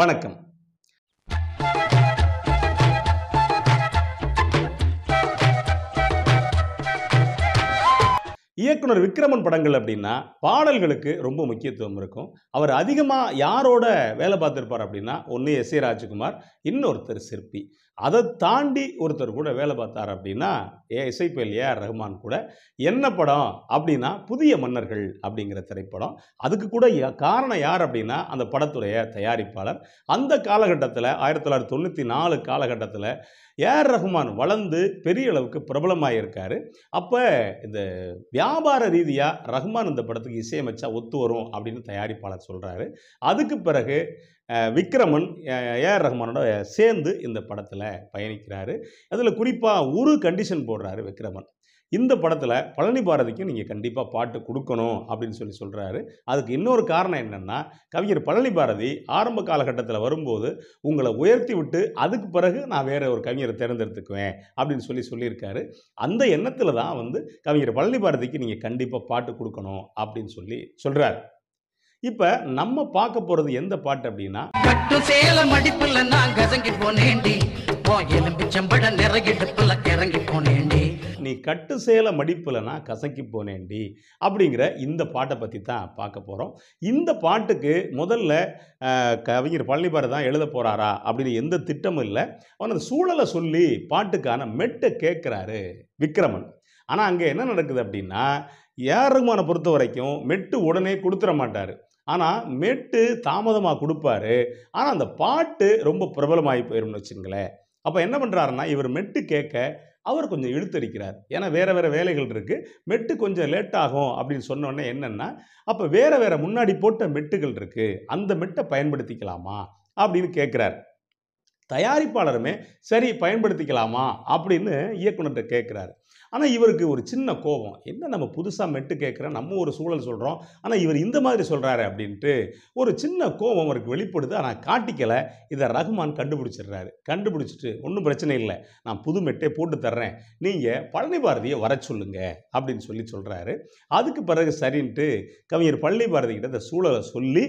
வணக்கம் இயக்குனர் விக்ரமன் படங்கள் அப்படின்னா பாடல்களுக்கு ரொம்ப முக்கியத்துவம் இருக்கும் அவர் அதிகமாக யாரோட வேலை பார்த்துருப்பார் அப்படின்னா ஒன்று எஸ் ஏ ராஜ்குமார் இன்னொருத்தர் சிற்பி அதை தாண்டி ஒருத்தர் கூட வேலை பார்த்தார் அப்படின்னா ஏ இசைப்பேல் ஏ ஆர் ரஹ்மான் கூட என்ன படம் அப்படின்னா புதிய மன்னர்கள் அப்படிங்கிற திரைப்படம் அதுக்கு கூட காரணம் யார் அப்படின்னா அந்த படத்துடைய தயாரிப்பாளர் அந்த காலகட்டத்தில் ஆயிரத்தி தொள்ளாயிரத்தி தொண்ணூற்றி நாலு காலகட்டத்தில் ஏஆர் ரஹ்மான் வளர்ந்து பெரிய அளவுக்கு பிரபலமாக இருக்கார் அப்போ இந்த வியா வியாபார ரீதியாக ரஹ்மான் இந்த படத்துக்கு இசையமைச்சா ஒத்து வரும் அப்படின்னு தயாரிப்பாளர் சொல்கிறாரு அதுக்கு பிறகு விக்ரமன் ஏஆர் ரஹ்மானோட சேர்ந்து இந்த படத்தில் பயணிக்கிறாரு அதில் குறிப்பாக ஒரு கண்டிஷன் போடுறாரு விக்ரமன் இந்த படத்தில் பழனி பாரதிக்கும் நீங்கள் கண்டிப்பாக பாட்டு கொடுக்கணும் அப்படின்னு சொல்லி சொல்கிறாரு அதுக்கு இன்னொரு காரணம் என்னென்னா கவிஞர் பழனி பாரதி ஆரம்ப காலகட்டத்தில் வரும்போது உங்களை உயர்த்தி விட்டு அதுக்கு பிறகு நான் வேறு ஒரு கவிஞரை தேர்ந்தெடுத்துக்குவேன் அப்படின்னு சொல்லி சொல்லியிருக்காரு அந்த எண்ணத்தில் தான் வந்து கவிஞர் பழனி பாரதிக்கு நீங்கள் கண்டிப்பாக பாட்டு கொடுக்கணும் அப்படின்னு சொல்லி சொல்கிறாரு இப்போ நம்ம பார்க்க போகிறது எந்த பாட்டு அப்படின்னா கட்டு சேலம் போனேண்டி போ எலும்பிச்சம்பட நிறகிடுப்புல போனேண்டி நீ கட்டு சேலை மடிப்பலனா கசக்கி போனேண்டி அப்படிங்கிற இந்த பாட்டை பற்றி தான் பார்க்க போகிறோம் இந்த பாட்டுக்கு முதல்ல கவிஞர் பழனிபாடு தான் எழுத போகிறாரா அப்படின்னு எந்த திட்டமும் இல்லை அவன் அந்த சூழலை சொல்லி பாட்டுக்கான மெட்டை கேட்குறாரு விக்ரமன் ஆனால் அங்கே என்ன நடக்குது அப்படின்னா ஏஆர் பொறுத்த வரைக்கும் மெட்டு உடனே கொடுத்துட மாட்டார் ஆனால் மெட்டு தாமதமாக கொடுப்பாரு ஆனால் அந்த பாட்டு ரொம்ப பிரபலமாகி போயிடும்னு வச்சுங்களேன் அப்போ என்ன பண்ணுறாருன்னா இவர் மெட்டு கேட்க அவர் கொஞ்சம் இழுத்தடிக்கிறார் ஏன்னா வேறு வேறு வேலைகள் இருக்குது மெட்டு கொஞ்சம் லேட் ஆகும் அப்படின்னு சொன்னோன்னே என்னென்னா அப்போ வேறு வேறு முன்னாடி போட்ட மெட்டுகள் இருக்குது அந்த மெட்டை பயன்படுத்திக்கலாமா அப்படின்னு கேட்குறாரு தயாரிப்பாளருமே சரி பயன்படுத்திக்கலாமா அப்படின்னு இயக்குநர்கிட்ட கேட்குறாரு ஆனால் இவருக்கு ஒரு சின்ன கோபம் என்ன நம்ம புதுசாக மெட்டு கேட்குறோம் நம்ம ஒரு சூழல் சொல்கிறோம் ஆனால் இவர் இந்த மாதிரி சொல்கிறாரு அப்படின்ட்டு ஒரு சின்ன கோபம் அவருக்கு வெளிப்படுது ஆனால் காட்டிக்கலை இதை ரஹ்மான் கண்டுபிடிச்சிடுறாரு கண்டுபிடிச்சிட்டு ஒன்றும் பிரச்சனை இல்லை நான் புது மெட்டே போட்டு தர்றேன் நீங்கள் பழனி பாரதியை வர சொல்லுங்க அப்படின்னு சொல்லி சொல்கிறாரு அதுக்கு பிறகு சரின்ட்டு கவிஞர் பழனி பாரதி கிட்ட இந்த சூழலை சொல்லி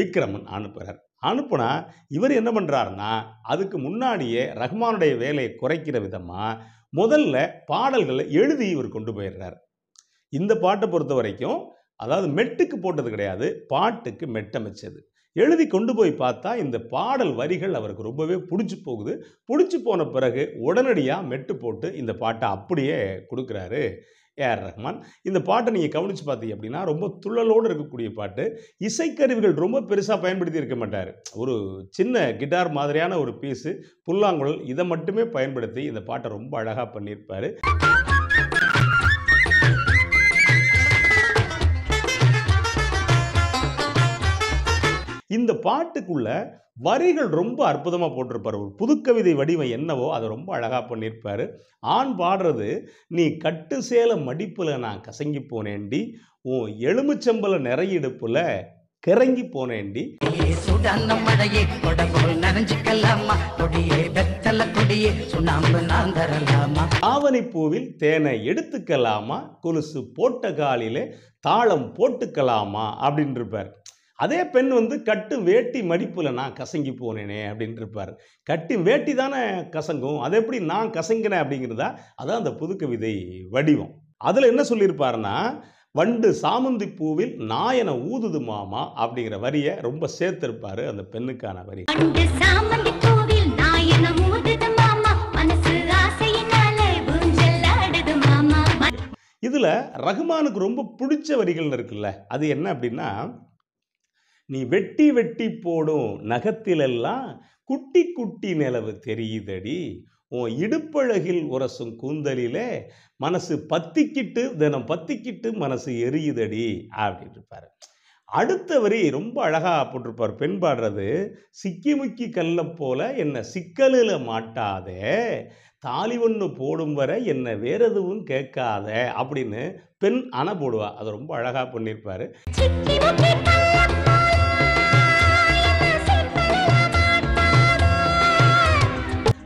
விக்ரமன் அனுப்புகிறார் அனுப்புனா இவர் என்ன பண்ணுறாருன்னா அதுக்கு முன்னாடியே ரஹ்மானுடைய வேலையை குறைக்கிற விதமாக முதல்ல பாடல்களை எழுதி இவர் கொண்டு போயிடுறார் இந்த பாட்டை பொறுத்த வரைக்கும் அதாவது மெட்டுக்கு போட்டது கிடையாது பாட்டுக்கு மெட்டமைச்சது எழுதி கொண்டு போய் பார்த்தா இந்த பாடல் வரிகள் அவருக்கு ரொம்பவே பிடிச்சி போகுது பிடிச்சி போன பிறகு உடனடியாக மெட்டு போட்டு இந்த பாட்டை அப்படியே கொடுக்குறாரு ஏஆர் ரஹ்மான் இந்த பாட்டை நீங்கள் கவனித்து பார்த்தீங்க அப்படின்னா ரொம்ப துள்ளலோடு இருக்கக்கூடிய பாட்டு இசைக்கருவிகள் ரொம்ப பெருசாக பயன்படுத்தி இருக்க மாட்டார் ஒரு சின்ன கிட்டார் மாதிரியான ஒரு பீஸு புல்லாங்குழல் இதை மட்டுமே பயன்படுத்தி இந்த பாட்டை ரொம்ப அழகாக பண்ணியிருப்பார் பாட்டுக்குள்ள வரிகள் ரொம்ப அற்புதமாக போட்டிருப்பார் ஒரு புதுக்கவிதை வடிவம் என்னவோ அதை ரொம்ப அழகாக பண்ணியிருப்பார் ஆண் பாடுறது நீ கட்டு சேலை மடிப்பில் நான் கசங்கி போனேண்டி உன் எலுமிச்சம்பல இடுப்பில் கிறங்கி போனேண்டி ஆவணிப்பூவில் தேனை எடுத்துக்கலாமா கொலுசு போட்ட காலிலே தாளம் போட்டுக்கலாமா இருப்பார் அதே பெண் வந்து கட்டு வேட்டி மடிப்பில் நான் கசங்கி போனேனே அப்படின்ட்டு இருப்பார் கட்டி வேட்டி தானே கசங்கும் அதை எப்படி நான் கசங்கினேன் அப்படிங்கிறதா அதான் அந்த புதுக்கவிதை வடிவம் அதில் என்ன சொல்லியிருப்பாருன்னா வண்டு சாமந்தி பூவில் நாயனை ஊதுது மாமா அப்படிங்கிற வரியை ரொம்ப சேர்த்திருப்பார் அந்த பெண்ணுக்கான வரி இதில் ரகுமானுக்கு ரொம்ப பிடிச்ச வரிகள்னு இருக்குல்ல அது என்ன அப்படின்னா நீ வெட்டி வெட்டி போடும் நகத்திலெல்லாம் குட்டி குட்டி நிலவு தெரியுதடி உன் இடுப்பழகில் உரசும் கூந்தலிலே மனசு பத்திக்கிட்டு தினம் பத்திக்கிட்டு மனசு எரியுதடி அப்படின்னு இருப்பார் அடுத்த வரி ரொம்ப அழகாக போட்டிருப்பார் பெண் பாடுறது சிக்கி முக்கி கல்ல போல என்னை சிக்கலில் மாட்டாதே தாலி ஒன்று போடும் வரை என்னை வேற எதுவும் கேட்காத அப்படின்னு பெண் அணை போடுவா அது ரொம்ப அழகாக பண்ணியிருப்பார்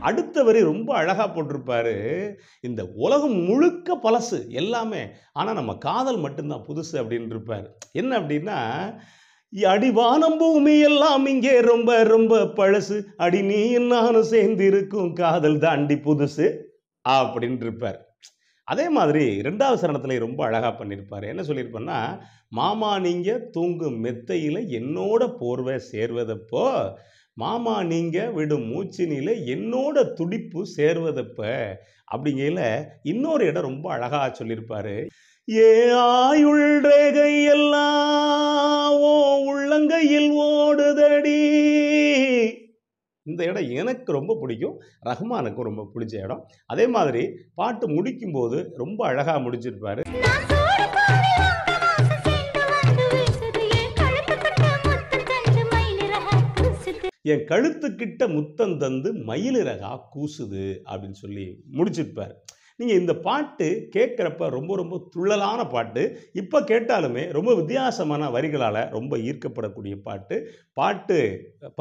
அடுத்த வரி ரொம்ப அழகாக போட்டிருப்பாரு இந்த உலகம் முழுக்க பழசு எல்லாமே ஆனால் நம்ம காதல் மட்டும்தான் புதுசு அப்படின்னு இருப்பார் என்ன அப்படின்னா அடிவானம் பூமி எல்லாம் இங்கே ரொம்ப ரொம்ப பழசு அடி நீ நானும் சேர்ந்து இருக்கும் காதல் தாண்டி புதுசு அப்படின்னு இருப்பார் அதே மாதிரி ரெண்டாவது சரணத்தில் ரொம்ப அழகாக பண்ணியிருப்பார் என்ன சொல்லியிருப்பேன்னா மாமா நீங்கள் தூங்கும் மெத்தையில் என்னோட போர்வை சேர்வதப்போ மாமா நீங்கள் விடும் மூச்சினில என்னோட துடிப்பு சேர்வதப்ப அப்படிங்கையில் இன்னொரு இடம் ரொம்ப அழகாக சொல்லியிருப்பார் ஏ ஆயுள் ரேகை எல்லாம் ஓ உள்ளங்கையில் ஓ இந்த இடம் எனக்கு ரொம்ப பிடிக்கும் ரஹ்மானுக்கும் ரொம்ப பிடிச்ச இடம் அதே மாதிரி பாட்டு முடிக்கும்போது ரொம்ப அழகாக முடிச்சிருப்பார் என் கழுத்துக்கிட்ட முத்தம் தந்து மயிலிறகா கூசுது அப்படின்னு சொல்லி முடிச்சிருப்பார் நீங்கள் இந்த பாட்டு கேட்குறப்ப ரொம்ப ரொம்ப துள்ளலான பாட்டு இப்போ கேட்டாலுமே ரொம்ப வித்தியாசமான வரிகளால் ரொம்ப ஈர்க்கப்படக்கூடிய பாட்டு பாட்டு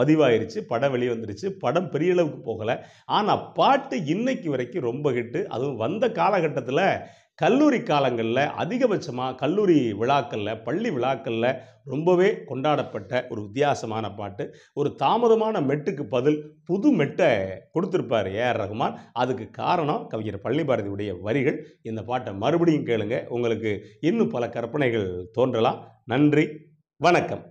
பதிவாயிருச்சு படம் வெளியே வந்துருச்சு படம் பெரிய அளவுக்கு போகலை ஆனால் பாட்டு இன்னைக்கு வரைக்கும் ரொம்ப ஹிட்டு அதுவும் வந்த காலகட்டத்தில் கல்லூரி காலங்களில் அதிகபட்சமாக கல்லூரி விழாக்களில் பள்ளி விழாக்களில் ரொம்பவே கொண்டாடப்பட்ட ஒரு வித்தியாசமான பாட்டு ஒரு தாமதமான மெட்டுக்கு பதில் புது மெட்டை கொடுத்துருப்பார் ஏஆர் ரகுமான் அதுக்கு காரணம் கவிஞர் பள்ளி பாரதியுடைய வரிகள் இந்த பாட்டை மறுபடியும் கேளுங்க உங்களுக்கு இன்னும் பல கற்பனைகள் தோன்றலாம் நன்றி வணக்கம்